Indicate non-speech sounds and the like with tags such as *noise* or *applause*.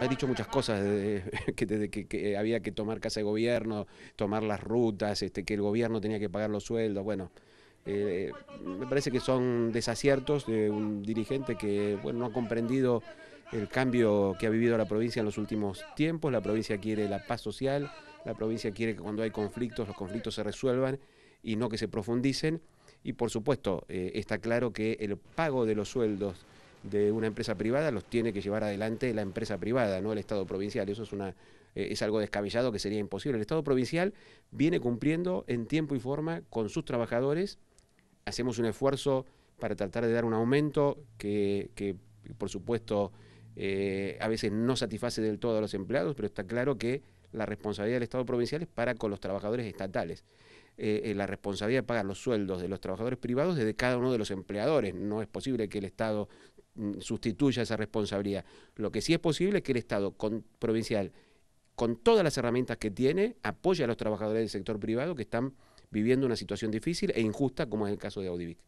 ha dicho muchas cosas de, *laughs* que, había que tomar casa de gobierno, tomar las rutas, este, que el gobierno tenía que pagar los sueldos. Bueno, eh, me parece que son desaciertos de un dirigente que no ha comprendido el cambio que ha vivido la provincia en los últimos tiempos. La provincia quiere la paz social, la provincia quiere que cuando hay conflictos, los conflictos se resuelvan y no que se profundicen. Y por supuesto, eh, está claro que el pago de los sueldos de una empresa privada los tiene que llevar adelante la empresa privada, no el Estado provincial. Eso es, una, eh, es algo descabellado que sería imposible. El Estado provincial viene cumpliendo en tiempo y forma con sus trabajadores. Hacemos un esfuerzo para tratar de dar un aumento que, por supuesto, eh, a veces no satisface del todo a los empleados, pero está claro que la responsabilidad del Estado provincial es para con los trabajadores estatales. Eh, la responsabilidad de pagar los sueldos de los trabajadores privados de cada uno de los empleadores. No es posible que el Estado Mm, sustituya esa responsabilidad. Lo que sí es posible es que el Estado provincial, con todas las herramientas que tiene, apoye a los trabajadores del sector privado que están viviendo una situación difícil e injusta, como es el caso de Audivic.